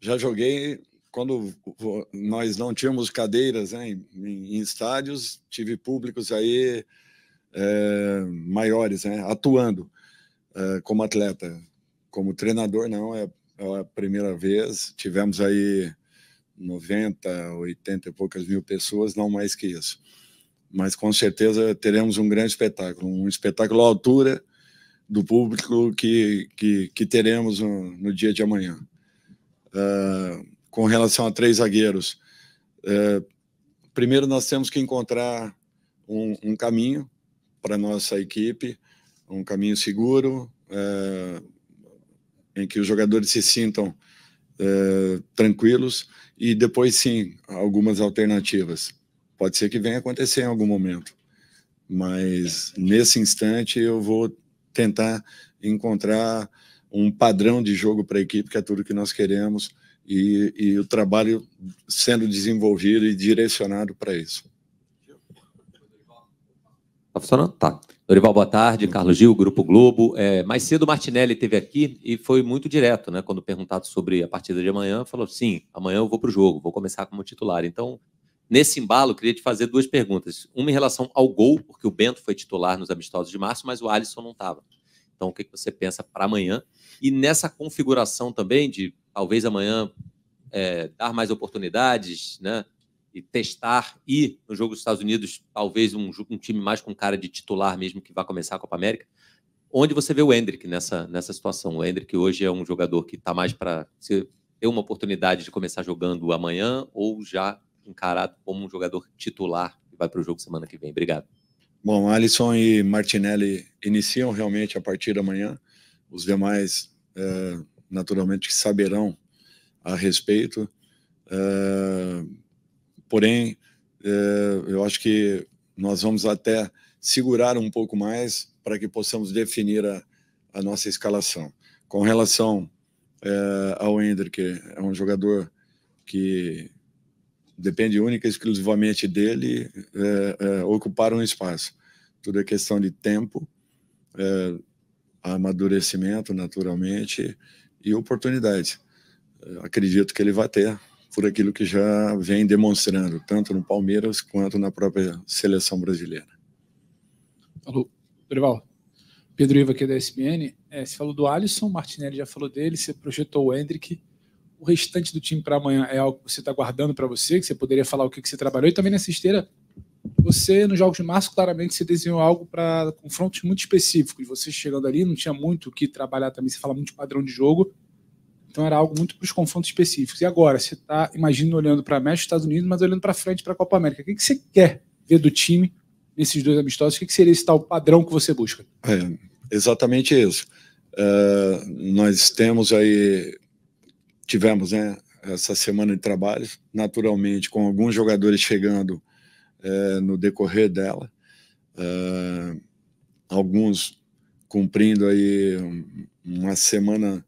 já joguei quando nós não tínhamos cadeiras né, em, em, estádios, tive públicos aí é, maiores, né, atuando é, como atleta. Como treinador, não, é, é, a primeira vez. Tivemos aí 90, 80 e poucas mil pessoas, não mais que isso. Mas com certeza teremos um grande espetáculo, um espetáculo à altura do público que, que, que teremos no, no dia de amanhã com relação a três zagueiros. É, primeiro, nós temos que encontrar um, um caminho para nossa equipe, um caminho seguro, é, em que os jogadores se sintam é, tranquilos e depois, sim, algumas alternativas. Pode ser que venha acontecer em algum momento, mas nesse instante eu vou tentar encontrar um padrão de jogo para a equipe, que é tudo que nós queremos, e, e o trabalho sendo desenvolvido e direcionado para isso. Está funcionando? Tá. Dorival, boa tarde. Uhum. Carlos Gil, Grupo Globo. É, mais cedo o Martinelli esteve aqui e foi muito direto, né? Quando perguntado sobre a partida de amanhã, falou: sim, amanhã eu vou para o jogo, vou começar como titular. Então, nesse embalo, queria te fazer duas perguntas. Uma em relação ao gol, porque o Bento foi titular nos amistosos de março, mas o Alisson não estava. Então, o que, que você pensa para amanhã? E nessa configuração também de talvez amanhã é, dar mais oportunidades, né? E testar e no jogo dos Estados Unidos talvez um, um, time mais com cara de titular mesmo que vai começar a Copa América. Onde você vê o Hendrick nessa, nessa situação? O Hendrick hoje é um jogador que está mais para ter uma oportunidade de começar jogando amanhã ou já encarado como um jogador titular que vai para o jogo semana que vem. Obrigado. Bom, Alisson e Martinelli iniciam realmente a partir da manhã. Os demais, é, naturalmente, saberão a respeito. É, porém, é, eu acho que nós vamos até segurar um pouco mais para que possamos definir a, a nossa escalação. Com relação é, ao Ender, que é um jogador que depende única e exclusivamente dele, é, é, ocupar um espaço. Tudo é questão de tempo, é, amadurecimento, naturalmente, e oportunidade. É, acredito que ele vai ter, por aquilo que já vem demonstrando, tanto no Palmeiras quanto na própria seleção brasileira. Alô, Dorival. Pedro Iva aqui da SPN. É, você falou do Alisson, Martinelli já falou dele, você projetou o Hendrick o restante do time para amanhã é algo que você está guardando para você, que você poderia falar o que, que você trabalhou. E também nessa esteira, você, nos Jogos de Março, claramente você desenhou algo para confrontos muito específicos. Você chegando ali, não tinha muito o que trabalhar também, você fala muito de padrão de jogo. Então era algo muito para os confrontos específicos. E agora, você está, imagina, olhando para México Estados Unidos, mas olhando para frente para a Copa América. O que, que você quer ver do time nesses dois amistosos? O que, que seria esse tal padrão que você busca? É, exatamente isso. Uh, nós temos aí tivemos né, essa semana de trabalho, naturalmente, com alguns jogadores chegando é, no decorrer dela, é, alguns cumprindo aí uma semana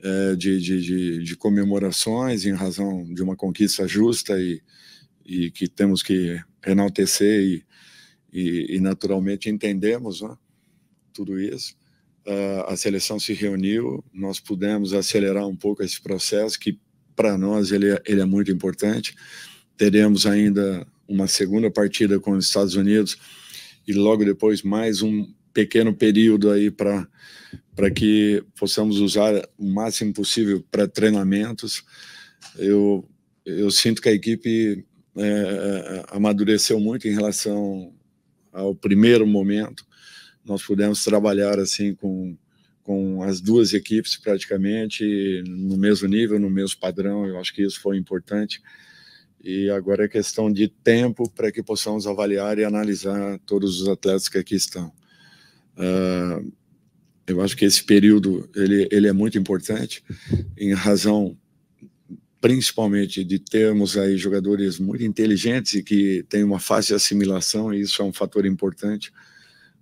é, de, de, de, de, comemorações em razão de uma conquista justa e, e que temos que enaltecer e, e, e naturalmente entendemos né, tudo isso a seleção se reuniu, nós pudemos acelerar um pouco esse processo, que para nós ele é, ele é muito importante. Teremos ainda uma segunda partida com os Estados Unidos e logo depois mais um pequeno período aí para para que possamos usar o máximo possível para treinamentos. Eu eu sinto que a equipe é, é, é amadureceu muito em relação ao primeiro momento nós pudemos trabalhar assim com, com as duas equipes praticamente no mesmo nível, no mesmo padrão. Eu acho que isso foi importante. E agora é questão de tempo para que possamos avaliar e analisar todos os atletas que aqui estão. Uh, eu acho que esse período ele, ele é muito importante em razão principalmente de termos aí jogadores muito inteligentes e que têm uma fácil assimilação e isso é um fator importante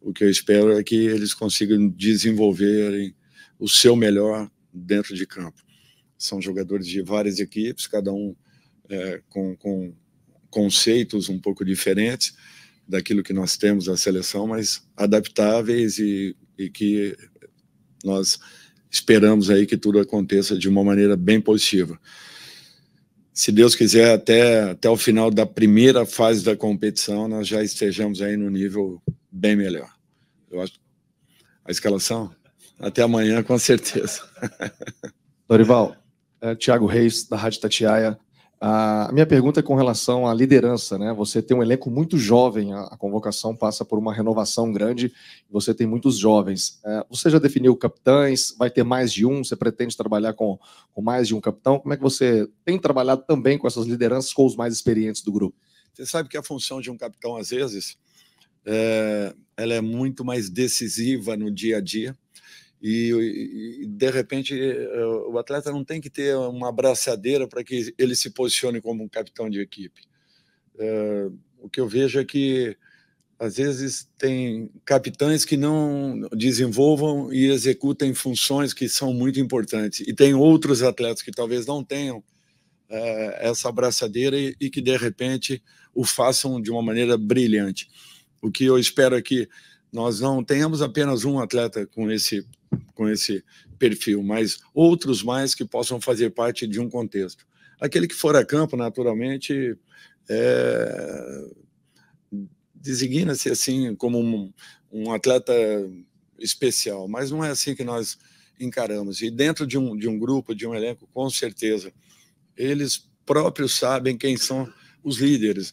o que eu espero é que eles consigam desenvolverem o seu melhor dentro de campo. São jogadores de várias equipes, cada um é, com, com conceitos um pouco diferentes daquilo que nós temos na seleção, mas adaptáveis e, e que nós esperamos aí que tudo aconteça de uma maneira bem positiva. Se Deus quiser, até, até o final da primeira fase da competição, nós já estejamos aí no nível bem melhor eu acho, a escalação. Até amanhã, com certeza. Dorival, é, Tiago Reis, da Rádio Tatiaia. A minha pergunta é com relação à liderança, né? Você tem um elenco muito jovem, a, convocação passa por uma renovação grande, você tem muitos jovens. É, você já definiu capitães? Vai ter mais de um? Você pretende trabalhar com, com mais de um capitão? Como é que você tem trabalhado também com essas lideranças, com os mais experientes do grupo? Você sabe que a função de um capitão, às vezes, é, ela é muito mais decisiva no dia a dia. E, e, de repente é, o atleta não tem que ter uma abraçadeira para que ele se posicione como um capitão de equipe. É, o que eu vejo é que às vezes tem capitães que não desenvolvam e executem funções que são muito importantes e tem outros atletas que talvez não tenham é, essa abraçadeira e, e que de repente o façam de uma maneira brilhante. O que eu espero é que nós não tenhamos apenas um atleta com esse, com esse perfil, mas outros mais que possam fazer parte de um contexto. Aquele que for a campo, naturalmente, é, designa-se assim como um, um, atleta especial, mas não é assim que nós encaramos. E dentro de um, de um grupo, de um elenco, com certeza, eles próprios sabem quem são os líderes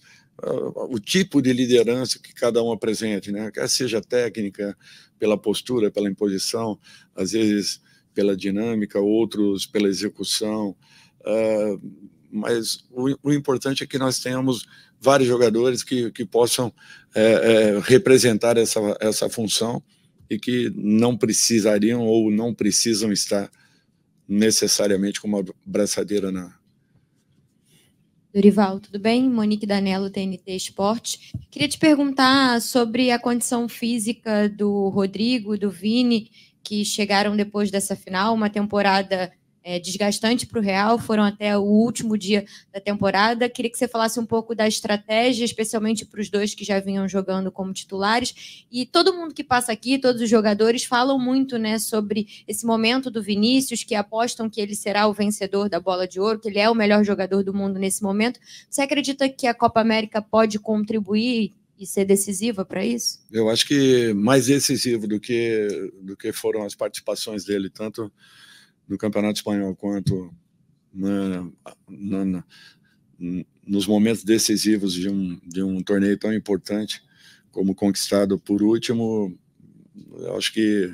o tipo de liderança que cada um apresente, né? Quer seja técnica, pela postura, pela imposição, às vezes pela dinâmica, outros pela execução. Uh, mas o, o, importante é que nós tenhamos vários jogadores que, que possam é, é, representar essa, essa função e que não precisariam ou não precisam estar necessariamente com uma braçadeira na, Dorival, tudo bem? Monique Danello, TNT Esporte. Queria te perguntar sobre a condição física do Rodrigo, do Vini, que chegaram depois dessa final, uma temporada é, desgastante para o Real, foram até o último dia da temporada. Queria que você falasse um pouco da estratégia, especialmente para os dois que já vinham jogando como titulares. E todo mundo que passa aqui, todos os jogadores, falam muito né, sobre esse momento do Vinícius, que apostam que ele será o vencedor da bola de ouro, que ele é o melhor jogador do mundo nesse momento. Você acredita que a Copa América pode contribuir e ser decisiva para isso? Eu acho que mais decisivo do que, do que foram as participações dele, tanto no Campeonato Espanhol quanto na, na, na, nos momentos decisivos de um, de um torneio tão importante como conquistado por último, eu acho que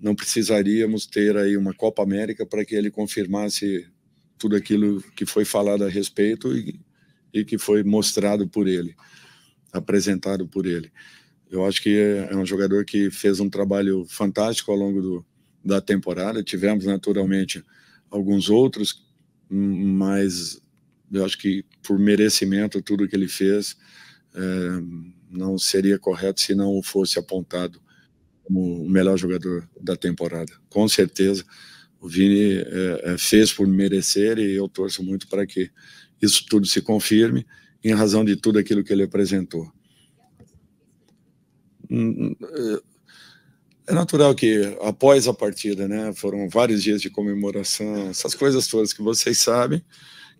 não precisaríamos ter aí uma Copa América para que ele confirmasse tudo aquilo que foi falado a respeito e, e que foi mostrado por ele, apresentado por ele. Eu acho que é, é um jogador que fez um trabalho fantástico ao longo do, da temporada. Tivemos, naturalmente, alguns outros, mas eu acho que por merecimento tudo que ele fez é, não seria correto se não fosse apontado como o melhor jogador da temporada. Com certeza, o Vini é, é, fez por merecer e eu torço muito para que isso tudo se confirme em razão de tudo aquilo que ele apresentou. Hum, hum, é natural que após a partida, né, foram vários dias de comemoração, essas coisas todas que vocês sabem,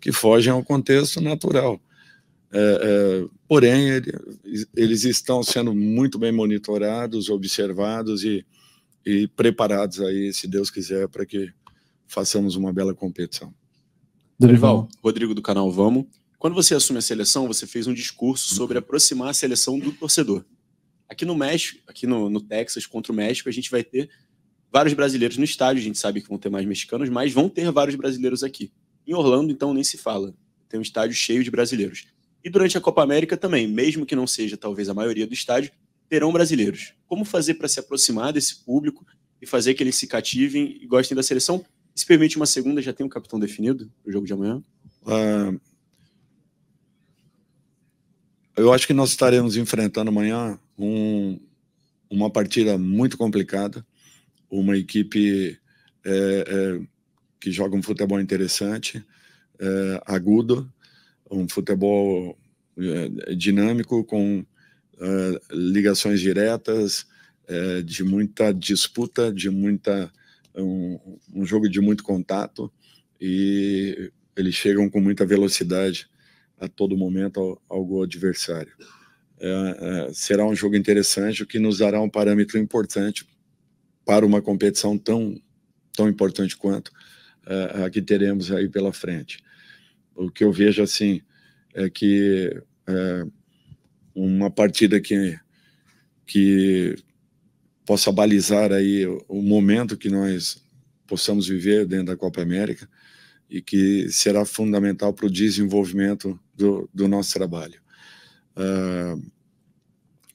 que fogem ao contexto natural. É, é, porém, ele, eles estão sendo muito bem monitorados, observados e, e preparados aí, se Deus quiser, para que façamos uma bela competição. Dorival, uhum. Rodrigo do canal Vamos. Quando você assume a seleção, você fez um discurso sobre uhum. aproximar a seleção do torcedor. Aqui no México, aqui no, no Texas contra o México, a gente vai ter vários brasileiros no estádio. A gente sabe que vão ter mais mexicanos, mas vão ter vários brasileiros aqui. Em Orlando, então, nem se fala. Tem um estádio cheio de brasileiros. E durante a Copa América também, mesmo que não seja talvez a maioria do estádio, terão brasileiros. Como fazer para se aproximar desse público e fazer que eles se cativem e gostem da seleção? Se permite uma segunda, já tem um capitão definido para o jogo de amanhã? Uh, eu acho que nós estaremos enfrentando amanhã um, uma partida muito complicada, uma equipe é, é, que joga um futebol interessante, é, agudo, um futebol é, dinâmico com é, ligações diretas, é, de muita disputa, de muita um, um jogo de muito contato e eles chegam com muita velocidade a todo momento ao, ao gol adversário. É, é, será um jogo interessante, o que nos dará um parâmetro importante para uma competição tão, tão importante quanto é, a que teremos aí pela frente. O que eu vejo assim é que é, uma partida que, que possa balizar aí o, o momento que nós possamos viver dentro da Copa América e que será fundamental para o desenvolvimento do, do nosso trabalho. Uh,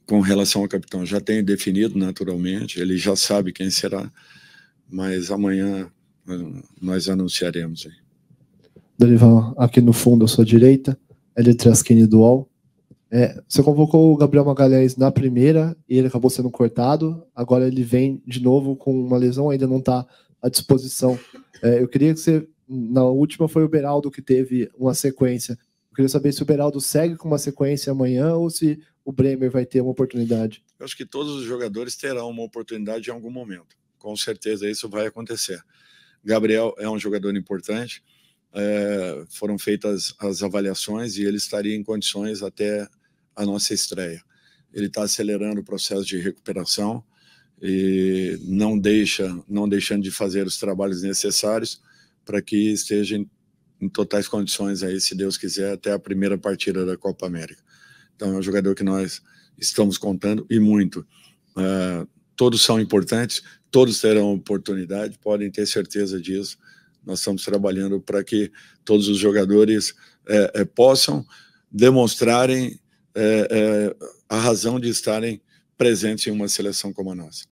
com relação ao capitão, já tenho definido naturalmente, ele já sabe quem será, mas amanhã ah, nós anunciaremos. Aí. Dorival, aqui no fundo à sua direita, L. Traschini do UOL. É, você convocou o Gabriel Magalhães na primeira e ele acabou sendo cortado. Agora ele vem de novo com uma lesão, ainda não está à disposição. É, eu queria que você, na última foi o Beraldo que teve uma sequência queria saber se o Beraldo segue com uma sequência amanhã ou se o Bremer vai ter uma oportunidade. Eu acho que todos os jogadores terão uma oportunidade em algum momento. Com certeza isso vai acontecer. Gabriel é um jogador importante. É, foram feitas as avaliações e ele estaria em condições até a nossa estreia. Ele está acelerando o processo de recuperação e não deixa, não deixando de fazer os trabalhos necessários para que esteja em em totais condições aí, se Deus quiser, até a primeira partida da Copa América. Então é um jogador que nós estamos contando e muito. Uh, todos são importantes, todos terão oportunidade, podem ter certeza disso. Nós estamos trabalhando para que todos os jogadores é, é, possam demonstrarem é, é a razão de estarem presentes em uma seleção como a nossa.